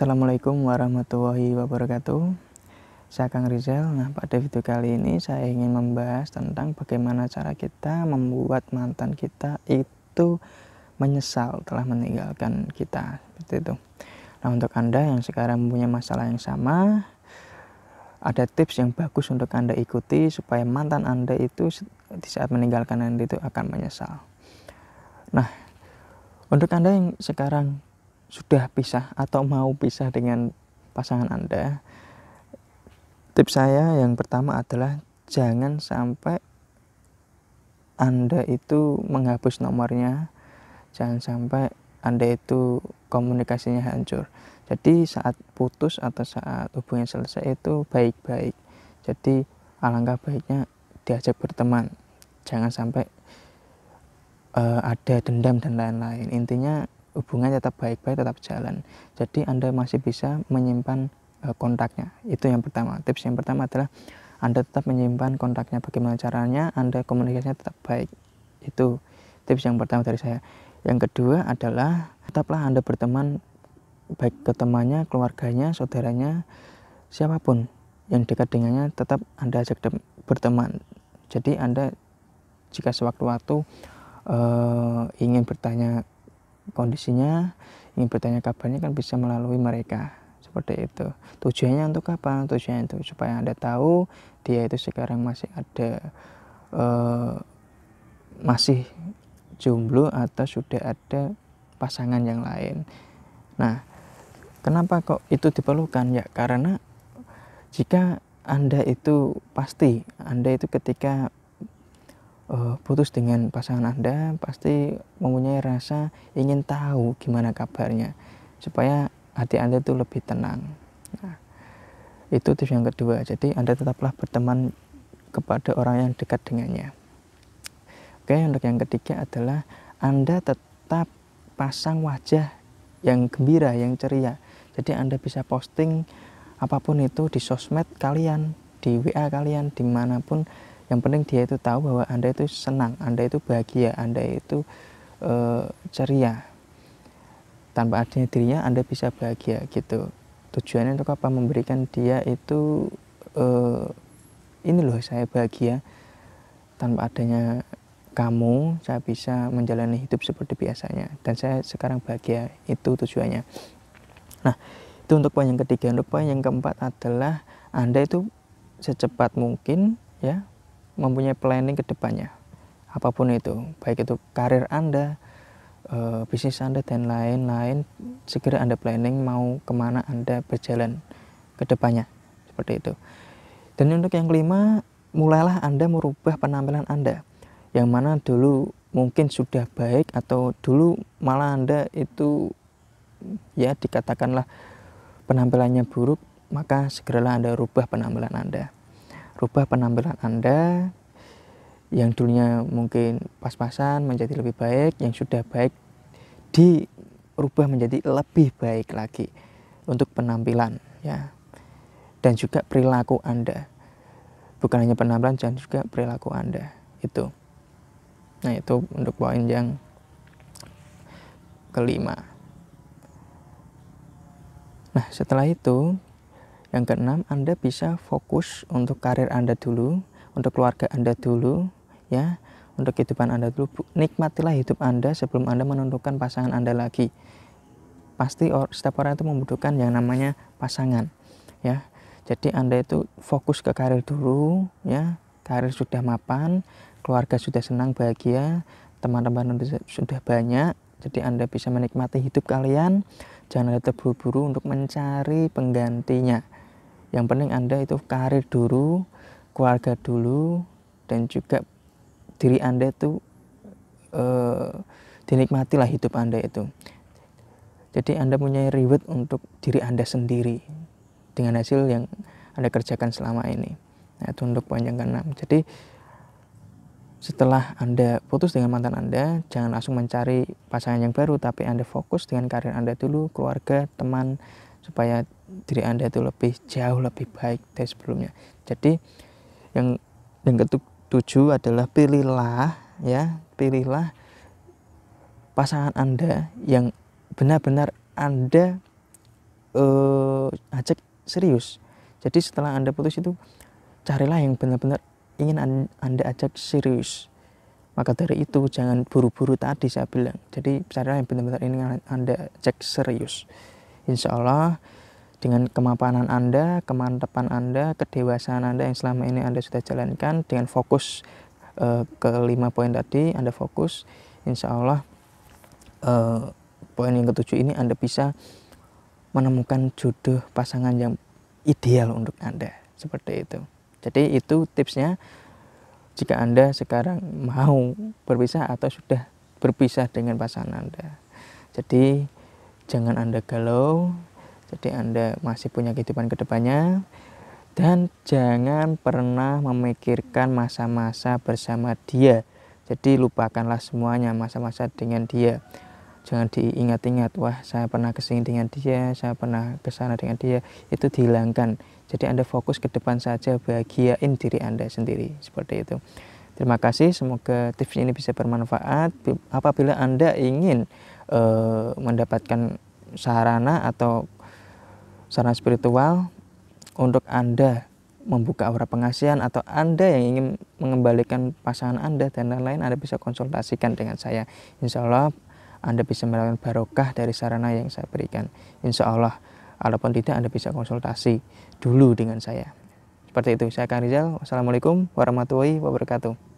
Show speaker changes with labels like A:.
A: Assalamualaikum warahmatullahi wabarakatuh Saya Kang Rizal Nah pada video kali ini saya ingin membahas tentang bagaimana cara kita membuat mantan kita itu menyesal telah meninggalkan kita seperti itu Nah untuk Anda yang sekarang punya masalah yang sama ada tips yang bagus untuk Anda ikuti supaya mantan Anda itu di saat meninggalkan Anda itu akan menyesal Nah untuk Anda yang sekarang sudah pisah atau mau pisah dengan pasangan Anda, tips saya yang pertama adalah jangan sampai Anda itu menghapus nomornya, jangan sampai Anda itu komunikasinya hancur. Jadi saat putus atau saat hubungan selesai itu baik-baik. Jadi alangkah baiknya diajak berteman. Jangan sampai uh, ada dendam dan lain-lain. Intinya Hubungannya tetap baik-baik tetap jalan jadi anda masih bisa menyimpan eh, kontaknya itu yang pertama tips yang pertama adalah anda tetap menyimpan kontaknya bagaimana caranya anda komunikasinya tetap baik itu tips yang pertama dari saya yang kedua adalah tetaplah anda berteman baik ke temannya keluarganya saudaranya siapapun yang dekat dengannya tetap anda ajak berteman jadi anda jika sewaktu-waktu uh, ingin bertanya kondisinya ingin bertanya kabarnya kan bisa melalui mereka seperti itu tujuannya untuk apa tujuannya itu supaya anda tahu dia itu sekarang masih ada uh, masih jomblo atau sudah ada pasangan yang lain nah kenapa kok itu diperlukan ya karena jika anda itu pasti anda itu ketika Eh, putus dengan pasangan Anda pasti mempunyai rasa ingin tahu gimana kabarnya supaya hati Anda itu lebih tenang. Nah, itu tips yang kedua. Jadi Anda tetaplah berteman kepada orang yang dekat dengannya. Oke, untuk yang ketiga adalah Anda tetap pasang wajah yang gembira, yang ceria. Jadi Anda bisa posting apapun itu di sosmed kalian, di WA kalian, dimanapun yang penting dia itu tahu bahwa anda itu senang anda itu bahagia anda itu e, ceria tanpa adanya dirinya anda bisa bahagia gitu tujuannya untuk apa memberikan dia itu e, ini loh saya bahagia tanpa adanya kamu saya bisa menjalani hidup seperti biasanya dan saya sekarang bahagia itu tujuannya nah itu untuk poin yang ketiga untuk poin yang keempat adalah anda itu secepat mungkin ya mempunyai planning ke depannya. Apapun itu, baik itu karir Anda, e, bisnis Anda, dan lain-lain, segera Anda planning mau kemana Anda berjalan ke depannya. Seperti itu. Dan untuk yang kelima, mulailah Anda merubah penampilan Anda. Yang mana dulu mungkin sudah baik atau dulu malah Anda itu ya dikatakanlah penampilannya buruk, maka segeralah Anda rubah penampilan Anda rubah penampilan Anda yang dulunya mungkin pas-pasan menjadi lebih baik, yang sudah baik dirubah menjadi lebih baik lagi untuk penampilan ya. Dan juga perilaku Anda. Bukan hanya penampilan, dan juga perilaku Anda. Itu. Nah, itu untuk poin yang kelima. Nah, setelah itu yang keenam, Anda bisa fokus untuk karir Anda dulu, untuk keluarga Anda dulu, ya, untuk kehidupan Anda dulu. Nikmatilah hidup Anda sebelum Anda menentukan pasangan Anda lagi. Pasti or, setiap orang itu membutuhkan yang namanya pasangan, ya. Jadi Anda itu fokus ke karir dulu, ya. Karir sudah mapan, keluarga sudah senang bahagia, teman-teman sudah banyak, jadi Anda bisa menikmati hidup kalian. Jangan ada terburu-buru untuk mencari penggantinya yang penting anda itu karir dulu keluarga dulu dan juga diri anda itu eh, dinikmatilah hidup anda itu jadi anda punya reward untuk diri anda sendiri dengan hasil yang anda kerjakan selama ini nah, itu untuk panjang yang keenam jadi setelah Anda putus dengan mantan Anda, jangan langsung mencari pasangan yang baru, tapi Anda fokus dengan karir Anda dulu, keluarga, teman, supaya diri anda itu lebih jauh lebih baik dari sebelumnya jadi yang yang ketujuh adalah pilihlah ya pilihlah pasangan anda yang benar-benar anda uh, ajak serius jadi setelah anda putus itu carilah yang benar-benar ingin anda ajak serius maka dari itu jangan buru-buru tadi saya bilang jadi carilah yang benar-benar ingin anda ajak serius insya Allah dengan kemapanan Anda, kemantapan Anda, kedewasaan Anda yang selama ini Anda sudah jalankan dengan fokus eh, ke lima poin tadi Anda fokus insya Allah eh, poin yang ketujuh ini Anda bisa menemukan jodoh pasangan yang ideal untuk Anda seperti itu jadi itu tipsnya jika Anda sekarang mau berpisah atau sudah berpisah dengan pasangan Anda jadi jangan Anda galau, jadi Anda masih punya kehidupan kedepannya, dan jangan pernah memikirkan masa-masa bersama dia. Jadi lupakanlah semuanya masa-masa dengan dia. Jangan diingat-ingat, wah saya pernah kesini dengan dia, saya pernah kesana dengan dia. Itu dihilangkan. Jadi Anda fokus ke depan saja, bahagiain diri Anda sendiri. Seperti itu. Terima kasih, semoga tips ini bisa bermanfaat. Apabila Anda ingin Eh, mendapatkan sarana atau sarana spiritual untuk Anda membuka aura pengasihan atau Anda yang ingin mengembalikan pasangan Anda dan lain-lain Anda bisa konsultasikan dengan saya Insya Allah Anda bisa melakukan barokah dari sarana yang saya berikan Insya Allah Walaupun tidak Anda bisa konsultasi dulu dengan saya seperti itu saya akan Rizal Wassalamualaikum warahmatullahi wabarakatuh